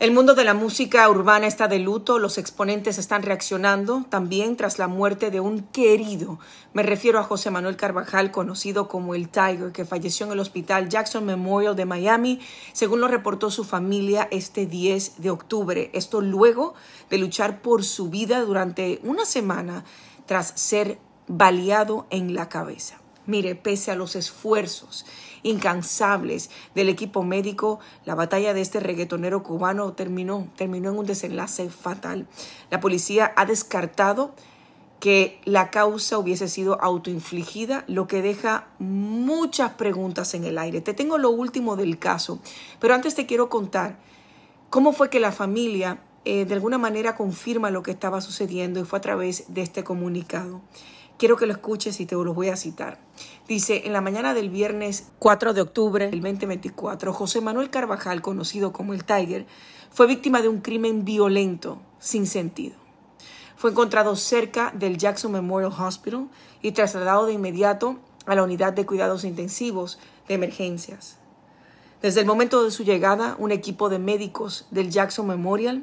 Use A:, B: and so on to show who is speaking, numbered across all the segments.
A: El mundo de la música urbana está de luto, los exponentes están reaccionando también tras la muerte de un querido. Me refiero a José Manuel Carvajal, conocido como el Tiger, que falleció en el Hospital Jackson Memorial de Miami, según lo reportó su familia este 10 de octubre. Esto luego de luchar por su vida durante una semana tras ser baleado en la cabeza. Mire, pese a los esfuerzos incansables del equipo médico, la batalla de este reggaetonero cubano terminó, terminó en un desenlace fatal. La policía ha descartado que la causa hubiese sido autoinfligida, lo que deja muchas preguntas en el aire. Te tengo lo último del caso, pero antes te quiero contar cómo fue que la familia eh, de alguna manera confirma lo que estaba sucediendo y fue a través de este comunicado. Quiero que lo escuches y te los voy a citar. Dice, en la mañana del viernes 4 de octubre del 2024, José Manuel Carvajal, conocido como el Tiger, fue víctima de un crimen violento, sin sentido. Fue encontrado cerca del Jackson Memorial Hospital y trasladado de inmediato a la unidad de cuidados intensivos de emergencias. Desde el momento de su llegada, un equipo de médicos del Jackson Memorial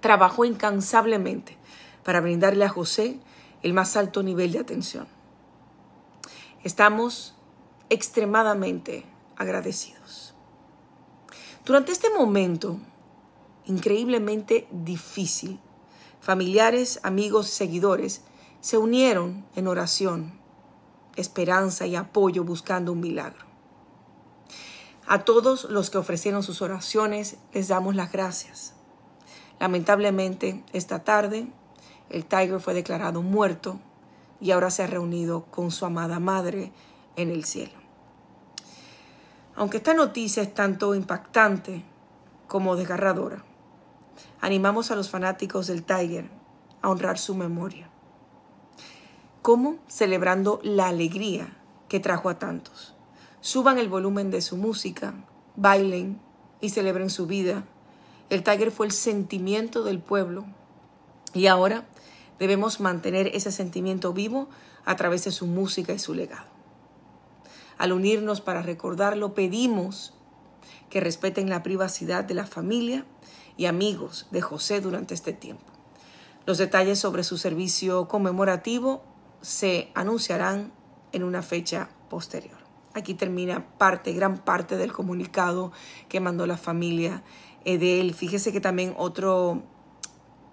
A: trabajó incansablemente para brindarle a José el más alto nivel de atención. Estamos extremadamente agradecidos. Durante este momento increíblemente difícil, familiares, amigos, seguidores se unieron en oración, esperanza y apoyo buscando un milagro. A todos los que ofrecieron sus oraciones les damos las gracias. Lamentablemente, esta tarde el Tiger fue declarado muerto y ahora se ha reunido con su amada madre en el cielo. Aunque esta noticia es tanto impactante como desgarradora, animamos a los fanáticos del Tiger a honrar su memoria. ¿Cómo? Celebrando la alegría que trajo a tantos. Suban el volumen de su música, bailen y celebren su vida. El Tiger fue el sentimiento del pueblo y ahora debemos mantener ese sentimiento vivo a través de su música y su legado. Al unirnos para recordarlo, pedimos que respeten la privacidad de la familia y amigos de José durante este tiempo. Los detalles sobre su servicio conmemorativo se anunciarán en una fecha posterior. Aquí termina parte, gran parte del comunicado que mandó la familia de él. Fíjese que también otro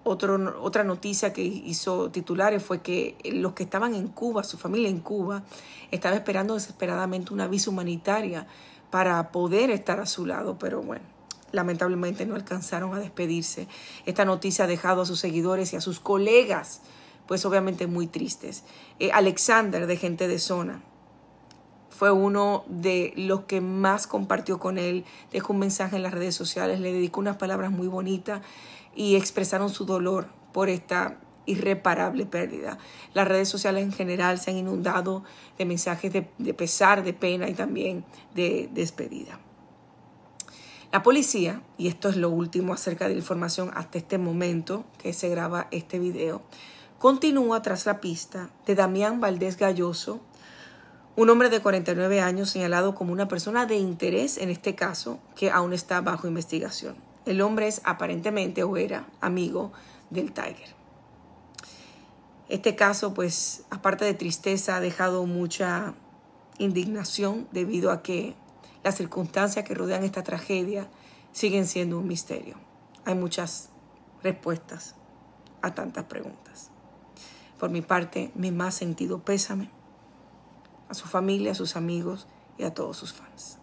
A: otra noticia que hizo titulares fue que eh, los que estaban en Cuba, su familia en Cuba, estaba esperando desesperadamente una visa humanitaria para poder estar a su lado, pero bueno, lamentablemente no alcanzaron a despedirse. Esta noticia ha dejado a sus seguidores y a sus colegas, pues obviamente muy tristes. Eh, Alexander, de Gente de Zona, fue uno de los que más compartió con él, dejó un mensaje en las redes sociales, le dedicó unas palabras muy bonitas y expresaron su dolor por esta irreparable pérdida. Las redes sociales en general se han inundado de mensajes de, pesar, de pena y también de despedida. La policía, y esto es lo último acerca de la información hasta este momento que se graba este video, continúa tras la pista de Damián Valdés Galloso, un hombre de 49 años señalado como una persona de interés en este caso que aún está bajo investigación. El hombre es aparentemente o era amigo del Tiger. Este caso, pues, aparte de tristeza, ha dejado mucha indignación debido a que las circunstancias que rodean esta tragedia siguen siendo un misterio. Hay muchas respuestas a tantas preguntas. Por mi parte, mi más sentido pésame a su familia, a sus amigos y a todos sus fans.